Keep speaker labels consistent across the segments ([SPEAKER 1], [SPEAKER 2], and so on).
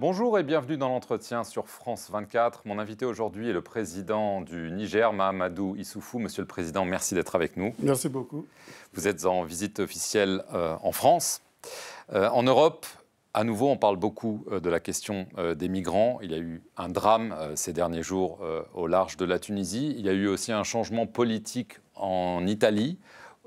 [SPEAKER 1] Bonjour et bienvenue dans l'entretien sur France 24. Mon invité aujourd'hui est le président du Niger, Mahamadou Issoufou. Monsieur le Président, merci d'être avec nous. Merci beaucoup. Vous êtes en visite officielle euh, en France. Euh, en Europe, à nouveau, on parle beaucoup euh, de la question des migrants. Il y a eu un drame ces derniers jours au large de la Tunisie. Il y a eu aussi un changement politique en Italie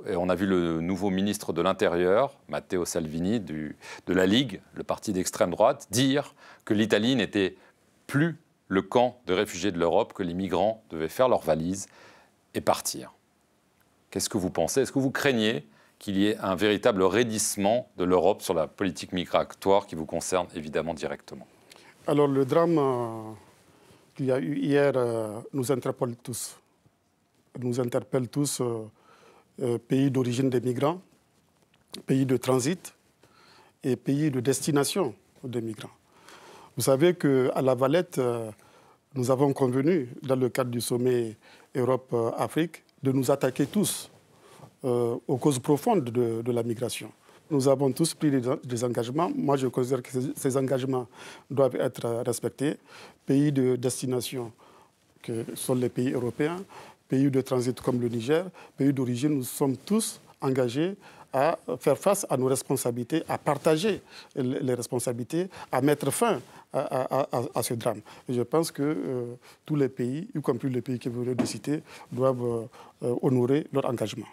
[SPEAKER 1] et on a vu le nouveau ministre de l'Intérieur, Matteo Salvini, de la Ligue, le parti d'extrême droite, dire que l'Italie n'était plus le camp de réfugiés de l'Europe, que les migrants devaient faire leurs valises et partir. Qu'est-ce que vous pensez Est-ce que vous craignez qu'il y ait un véritable raidissement de l'Europe sur la politique migratoire qui vous concerne évidemment directement
[SPEAKER 2] Alors le drame euh, qu'il y a eu hier euh, nous interpelle tous. Nous interpelle tous. Euh, euh, pays d'origine des migrants, pays de transit et pays de destination des migrants. Vous savez qu'à La Valette, euh, nous avons convenu, dans le cadre du sommet Europe-Afrique, de nous attaquer tous euh, aux causes profondes de, la migration. Nous avons tous pris des, engagements. Moi, je considère que ces engagements doivent être respectés. Pays de destination, que sont les pays européens, pays de transit comme le Niger, pays d'origine, nous sommes tous engagés à faire face à nos responsabilités, à partager les responsabilités, à mettre fin à, ce drame. je pense que euh, tous les pays, y compris les pays que vous venez de citer, doivent euh, honorer leur engagement.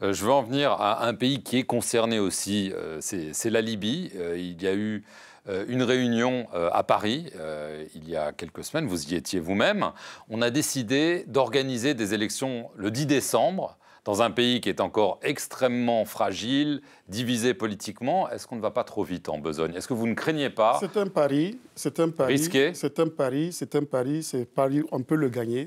[SPEAKER 1] Euh, je veux en venir à un pays qui est concerné aussi, c'est la Libye. Il y a eu euh, une réunion euh, à Paris euh, il y a quelques semaines, vous y étiez vous-même, on a décidé d'organiser des élections le 10 décembre dans un pays qui est encore extrêmement fragile, divisé politiquement, est-ce qu'on ne va pas trop vite en besogne Est-ce que vous ne craignez pas C'est
[SPEAKER 2] un pari, c'est un pari. Risqué C'est un pari, c'est un pari, c'est pari, on peut le gagner.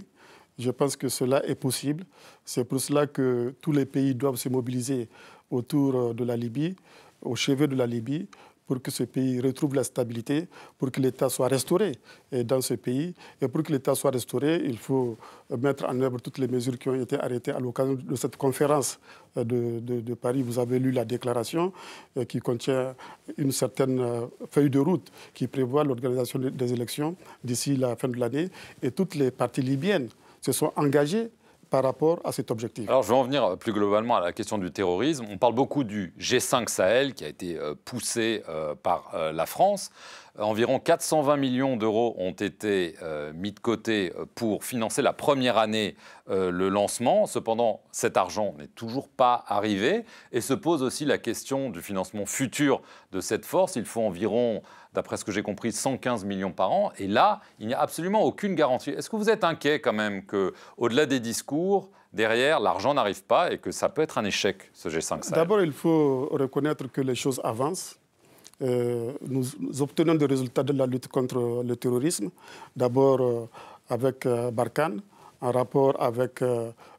[SPEAKER 2] Je pense que cela est possible. C'est pour cela que tous les pays doivent se mobiliser autour de la Libye, au chevet de la Libye, pour que ce pays retrouve la stabilité, pour que l'État soit restauré eh, dans ce pays. Et pour que l'État soit restauré, il faut euh, mettre en œuvre toutes les mesures qui ont été arrêtées à l'occasion de cette conférence euh, de, Paris. Vous avez lu la déclaration euh, qui contient une certaine feuille de route qui prévoit l'organisation des élections d'ici la fin de l'année. Et toutes les parties libyennes se sont engagées par rapport
[SPEAKER 1] à cet objectif. Alors je vais en venir euh, plus globalement à la question du terrorisme. On parle beaucoup du G5 Sahel qui a été euh, poussé euh, par la France. Euh, environ 420 millions d'euros ont été euh, mis de côté euh, pour financer la première année le lancement. Cependant, cet argent n'est toujours pas arrivé et se pose aussi la question du financement futur de cette force. Il faut environ, d'après ce que j'ai compris, 115 millions par an. Et là, il n'y a absolument aucune garantie. Est-ce que vous êtes inquiet quand même que, au-delà des discours, derrière, l'argent n'arrive pas et que ça peut être un échec, ce G5 D'abord,
[SPEAKER 2] il faut reconnaître que les choses avancent. Euh, nous, obtenons des résultats de la lutte contre le terrorisme. D'abord euh, avec euh, Barkhane, en rapport avec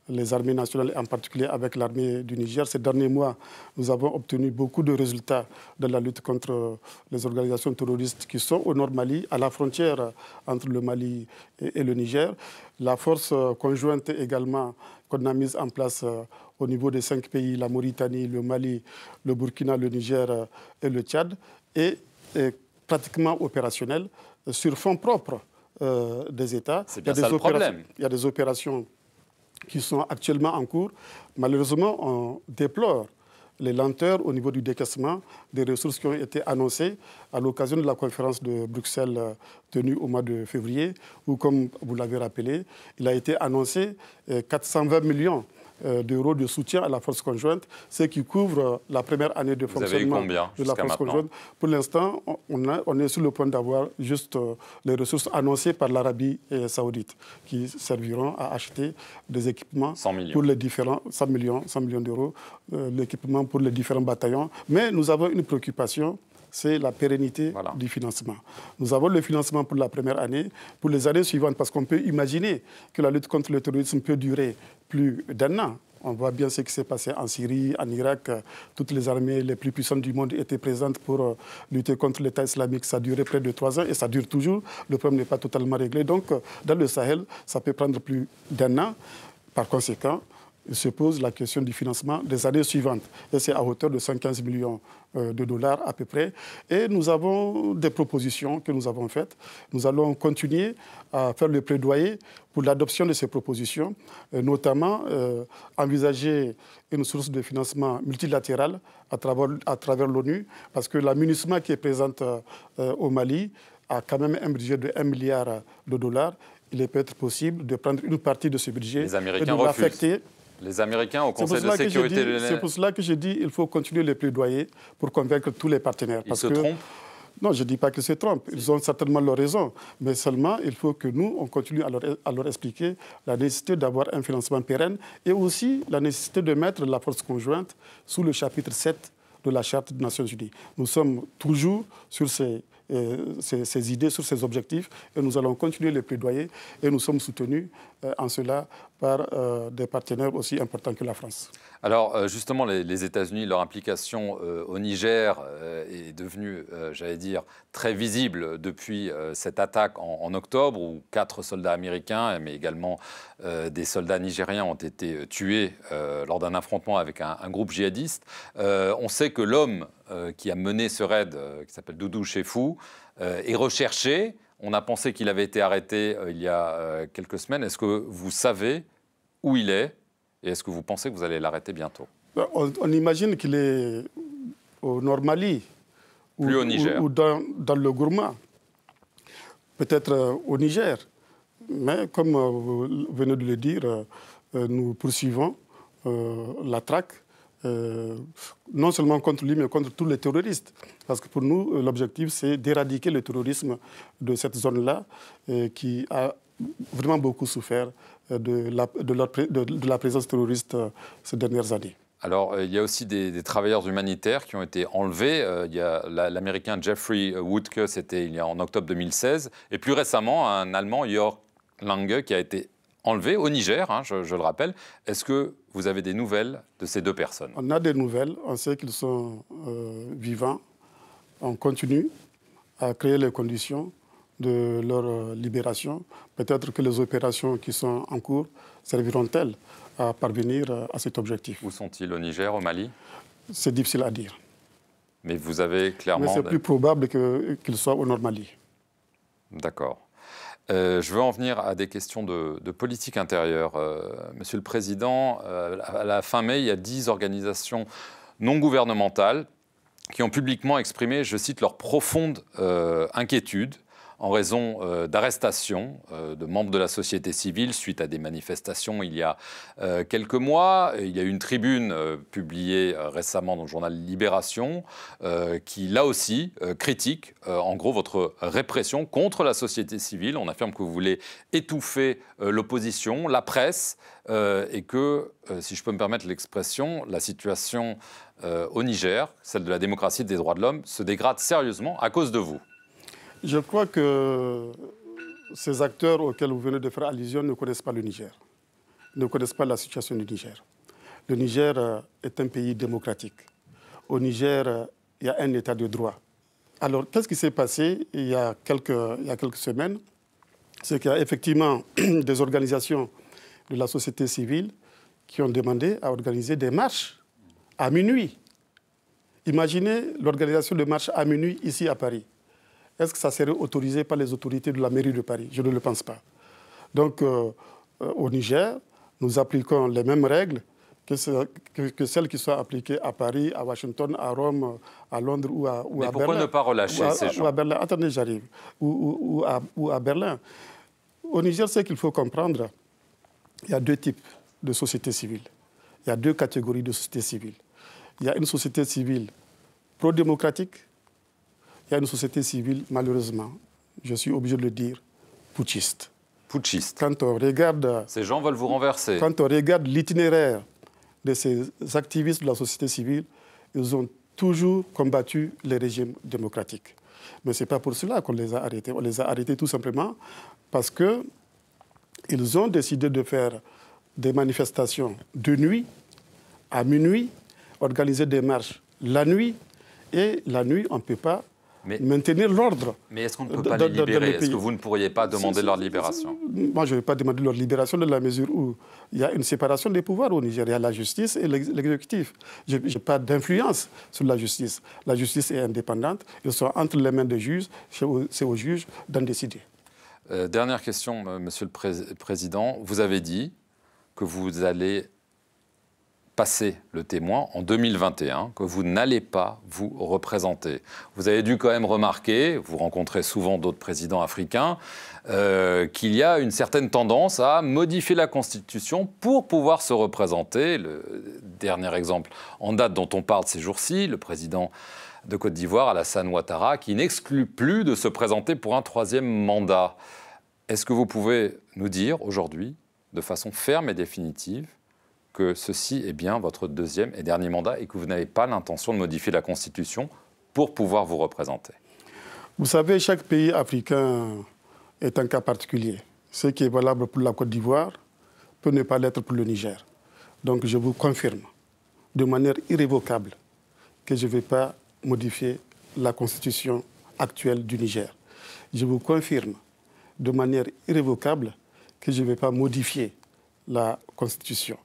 [SPEAKER 2] les armées nationales, en particulier avec l'armée du Niger. Ces derniers mois, nous avons obtenu beaucoup de résultats dans la lutte contre euh, les organisations terroristes qui sont au nord Mali, à la frontière euh, entre le Mali et, le Niger. La force euh, conjointe également qu'on a mise en place au niveau des cinq pays, la Mauritanie, le Mali, le Burkina, le Niger et le Tchad, est, pratiquement opérationnelle sur fonds propres. des États. des le il y a des opérations qui sont actuellement en cours. Malheureusement, on déplore les lenteurs au niveau du décaissement des ressources qui ont été annoncées à l'occasion de la conférence de Bruxelles euh, tenue au mois de février, où, comme vous l'avez rappelé, il a été annoncé 420 euh, millions d'euros de soutien à la force conjointe, ce qui couvre euh, la première année de fonctionnement de la force conjointe. Pour l'instant, on, est sur le point d'avoir juste euh, les ressources annoncées par l'Arabie euh, saoudite qui serviront à acheter des équipements pour les différents 100 millions, 100 millions d'euros, l'équipement pour les différents bataillons. Mais nous avons une préoccupation c'est la pérennité du financement. Nous avons le financement pour la première année, pour les années suivantes, parce qu'on peut imaginer que la lutte contre le terrorisme peut durer plus d'un an. On voit bien ce qui s'est passé en Syrie, en Irak. Toutes les armées les plus puissantes du monde étaient présentes pour euh, lutter contre l'État islamique. Ça a duré près de trois ans et ça dure toujours. Le problème n'est pas totalement réglé. Donc, euh, dans le Sahel, ça peut prendre plus d'un an. Par conséquent, se pose la question du financement des années suivantes. Et c'est à hauteur de 115 millions euh, de dollars à peu près. Et nous avons des propositions que nous avons faites. Nous allons continuer à faire le plaidoyer pour l'adoption de ces propositions, euh, notamment euh, envisager une source de financement multilatérale à travers, à travers l'ONU, parce que la qui est présente au Mali a quand même un budget de 1 milliard de dollars. Il est peut-être possible de prendre une partie de ce budget Les Américains et l'affecter
[SPEAKER 1] les Américains au Conseil de sécurité de C'est pour
[SPEAKER 2] cela que je dis qu'il faut continuer les plaidoyers pour convaincre tous les partenaires. Ils se trompent non, je ne dis pas que se trompent. Ils ont certainement leur raison. Mais seulement, il faut que nous, on continue à leur, e- à leur expliquer la nécessité d'avoir un financement pérenne et aussi la nécessité de mettre la force conjointe sous le chapitre 7 de la Charte des Nations Unies. Nous sommes toujours sur ces ses, euh, idées sur ses objectifs. Et nous allons continuer les plaidoyer Et nous sommes soutenus euh, en cela par euh, des partenaires aussi importants que la France.
[SPEAKER 1] Alors justement, les, États-Unis, leur implication au Niger est devenue, j'allais dire, très visible depuis cette attaque en, octobre où quatre soldats américains, mais également des soldats nigériens ont été tués lors d'un affrontement avec un, un groupe djihadiste. on sait que l'homme euh, qui a mené ce raid, euh, qui s'appelle Doudou chez Fou, euh, est recherché. On a pensé qu'il avait été arrêté il y a quelques semaines. Est-ce que vous savez où il est et est-ce que vous pensez que vous allez l'arrêter bientôt
[SPEAKER 2] bah, on, imagine qu'il est au Normali. Ou, au Niger. Ou, dans, le Gourma. Peut-être au Niger. Mais comme vous venez de le dire, nous poursuivons la traque euh, non seulement contre lui, mais contre tous les terroristes. Parce que pour nous, euh, l'objectif, c'est d'éradiquer le terrorisme de cette zone-là, euh, qui a vraiment beaucoup souffert de la, de, présence terroriste ces dernières années.
[SPEAKER 1] Alors, il y a aussi des, travailleurs humanitaires qui ont été enlevés. il y a l'Américain Jeffrey Woodke, c'était il en octobre 2016, et plus récemment un Allemand, Jörg Lange, qui a été enlevés au Niger, hein, je, le rappelle. Est-ce que vous avez des nouvelles de ces deux personnes
[SPEAKER 2] On a des nouvelles, on sait qu'ils sont euh, vivants. On continue à créer les conditions de leur euh, libération. Peut-être que les opérations qui sont en cours serviront-elles à parvenir euh, à cet objectif. Où sont-ils
[SPEAKER 1] Au Niger, au Mali
[SPEAKER 2] C'est difficile à dire.
[SPEAKER 1] Mais vous avez clairement... Mais c'est plus
[SPEAKER 2] probable qu'ils soient au Nord Mali.
[SPEAKER 1] D'accord. Euh, je veux en venir à des questions de, politique intérieure. Euh, Monsieur le Président, euh, à la fin mai, il y a dix organisations non gouvernementales qui ont publiquement exprimé, je cite, leur profonde inquiétude en raison euh, d'arrestations euh, de membres de la société civile suite à des manifestations il y a euh, quelques mois. Il y a eu une tribune publiée récemment dans le journal Libération qui, là aussi, critique en gros votre répression contre la société civile. On affirme que vous voulez étouffer l'opposition, la presse, et que, si je peux me permettre l'expression, la situation au Niger, celle de la démocratie et des droits de l'homme, se dégrade sérieusement à cause de vous.
[SPEAKER 2] Je crois que ces acteurs auxquels vous venez de faire allusion ne connaissent pas le Niger, ne connaissent pas la situation du Niger. Le Niger euh, est un pays démocratique. Au Niger, euh, il y a un état de droit. Alors, qu'est-ce qui s'est passé il y, a quelques, semaines C'est qu'il y a effectivement des organisations de la société civile qui ont demandé à organiser des marches à minuit. Imaginez l'organisation de marches à minuit ici à Paris. Est-ce que ça serait autorisé par les autorités de la mairie de Paris Je ne le pense pas. Donc, euh, euh, au Niger, nous appliquons les mêmes règles que, celles qui sont appliquées à Paris, à Washington, à Rome, à Londres ou à, Berlin. – pourquoi ne pas relâcher ces gens ou à Berlin. Attendez, j'arrive. Ou, à, Berlin. Au Niger, c'est qu'il faut comprendre, il y a deux types de sociétés civiles. Il y a deux catégories de sociétés civiles. Il y a une société civile pro-démocratique il y a une société civile, malheureusement, je suis obligé de le dire, putschiste. Putschiste. Quand on regarde.
[SPEAKER 1] Ces gens veulent vous renverser. Quand
[SPEAKER 2] on regarde l'itinéraire de ces activistes de la société civile, ils ont toujours combattu les régimes démocratiques. Mais ce n'est pas pour cela qu'on les a arrêtés. On les a arrêtés tout simplement parce qu'ils ont décidé de faire des manifestations de nuit, à minuit, organiser des marches la nuit. Et la nuit, on ne peut pas maintenir l'ordre. Mais est-ce qu'on ne peut pas les libérer Est-ce que vous ne pourriez
[SPEAKER 1] pas demander leur libération
[SPEAKER 2] Moi, je ne vais pas demander leur libération dans la mesure où il y a une séparation des pouvoirs au Niger. Il y a la justice et l'exécutif. Je n'ai pas d'influence sur la justice. La justice est indépendante. Ils sont entre les mains des juges. C'est aux juges d'en décider.
[SPEAKER 1] Euh, dernière question, euh, Monsieur le Président. Vous avez dit que vous allez passer le témoin en 2021 que vous n'allez pas vous représenter. Vous avez dû quand même remarquer, vous rencontrez souvent d'autres présidents africains, euh, qu'il y a une certaine tendance à modifier la Constitution pour pouvoir se représenter. Le dernier exemple en date dont on parle ces jours-ci, le président de Côte d'Ivoire, Alassane Ouattara, qui n'exclut plus de se présenter pour un troisième mandat. Est-ce que vous pouvez nous dire aujourd'hui, de façon ferme et définitive, que ceci est bien votre deuxième et dernier mandat et que vous n'avez pas l'intention de modifier la Constitution pour pouvoir vous représenter
[SPEAKER 2] Vous savez, chaque pays africain est un cas particulier. Ce qui est valable pour la Côte d'Ivoire peut ne pas l'être pour le Niger. Donc je vous confirme de manière irrévocable que je ne vais pas modifier la constitution actuelle du Niger. Je vous confirme de manière irrévocable que je ne vais pas modifier la constitution.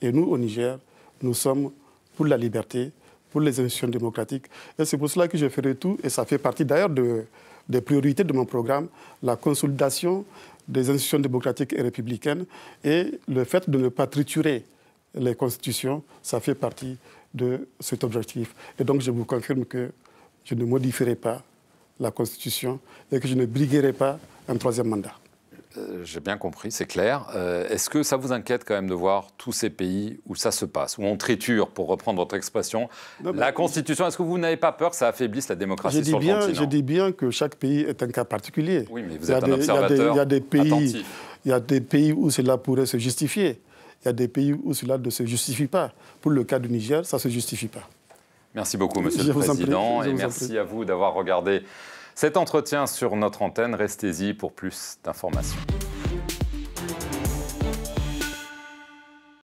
[SPEAKER 2] Et nous, au Niger, nous sommes pour la liberté, pour les institutions démocratiques. Et c'est pour cela que je ferai tout, et ça fait partie d'ailleurs de, des priorités de mon programme, la consolidation des institutions démocratiques et républicaines et le fait de ne pas triturer les constitutions, ça fait partie de cet objectif. Et donc je vous confirme que je ne modifierai pas la constitution et que je ne briguerai pas un troisième
[SPEAKER 1] mandat. Euh, j'ai bien compris, c'est clair. Euh, est-ce que ça vous inquiète quand même de voir tous ces pays où ça se passe, où on triture, pour reprendre votre expression, la Constitution Est-ce que vous n'avez pas peur que ça affaiblisse la démocratie sur bien, le continent Je dis
[SPEAKER 2] bien que chaque pays est un cas particulier. Oui, mais vous êtes un observateur il y a des pays, attentif. Il y a des pays où cela pourrait se justifier. Il y a des pays où cela ne se justifie pas. Pour le cas du Niger, ça ne se justifie pas.
[SPEAKER 1] Merci beaucoup, Monsieur le Président, et merci à vous d'avoir regardé cet entretien sur notre antenne, restez-y pour plus d'informations.